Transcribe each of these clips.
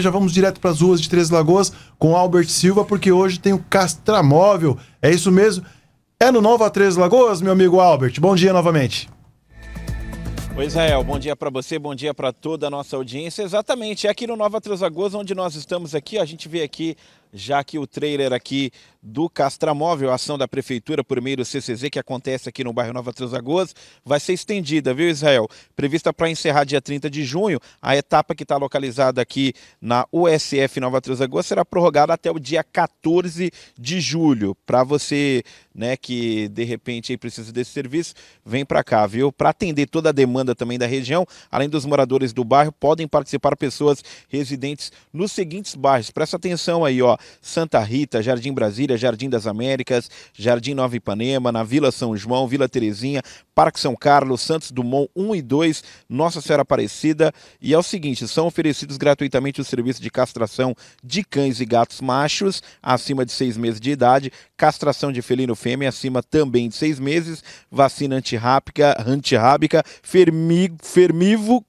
Já vamos direto para as ruas de Três Lagoas com Albert Silva, porque hoje tem o Castramóvel. É isso mesmo? É no Nova Três Lagoas, meu amigo Albert. Bom dia novamente. Oi, Israel, é, bom dia para você, bom dia para toda a nossa audiência. Exatamente, é aqui no Nova Três Lagoas onde nós estamos aqui. a gente vê aqui já que o trailer aqui do Castramóvel, a ação da Prefeitura por meio do CCZ, que acontece aqui no bairro Nova Transagoas, vai ser estendida, viu, Israel? Prevista para encerrar dia 30 de junho, a etapa que está localizada aqui na USF Nova Transagoas será prorrogada até o dia 14 de julho. Para você né, que de repente aí precisa desse serviço, vem para cá, viu? Para atender toda a demanda também da região, além dos moradores do bairro, podem participar pessoas residentes nos seguintes bairros. Presta atenção aí, ó. Santa Rita, Jardim Brasília, Jardim das Américas, Jardim Nova Ipanema, na Vila São João, Vila Terezinha, Parque São Carlos, Santos Dumont 1 e 2, Nossa Senhora Aparecida. E é o seguinte, são oferecidos gratuitamente o serviço de castração de cães e gatos machos acima de seis meses de idade, castração de felino fêmea acima também de seis meses, vacina antirrábica, antirrábica fermi, fermivo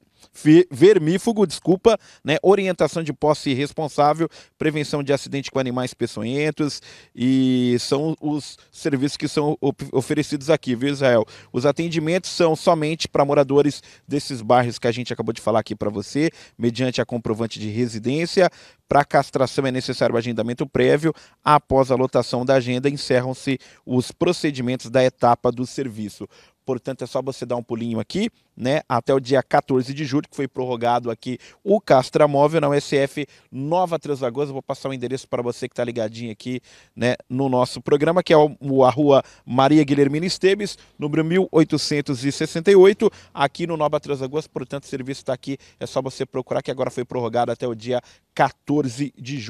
vermífugo, desculpa, né? Orientação de posse responsável, prevenção de acidente com animais peçonhentos e são os serviços que são oferecidos aqui, viu, Israel? Os atendimentos são somente para moradores desses bairros que a gente acabou de falar aqui para você, mediante a comprovante de residência. Para castração é necessário o agendamento prévio. Após a lotação da agenda, encerram-se os procedimentos da etapa do serviço. Portanto, é só você dar um pulinho aqui, né? Até o dia 14 de julho, que foi prorrogado aqui o Castra Móvel na USF Nova Três Lagoas. vou passar o endereço para você que está ligadinho aqui, né? No nosso programa, que é a rua Maria Guilhermina Esteves, número 1868, aqui no Nova Três Lagoas. Portanto, o serviço está aqui. É só você procurar, que agora foi prorrogado até o dia 14 de junho.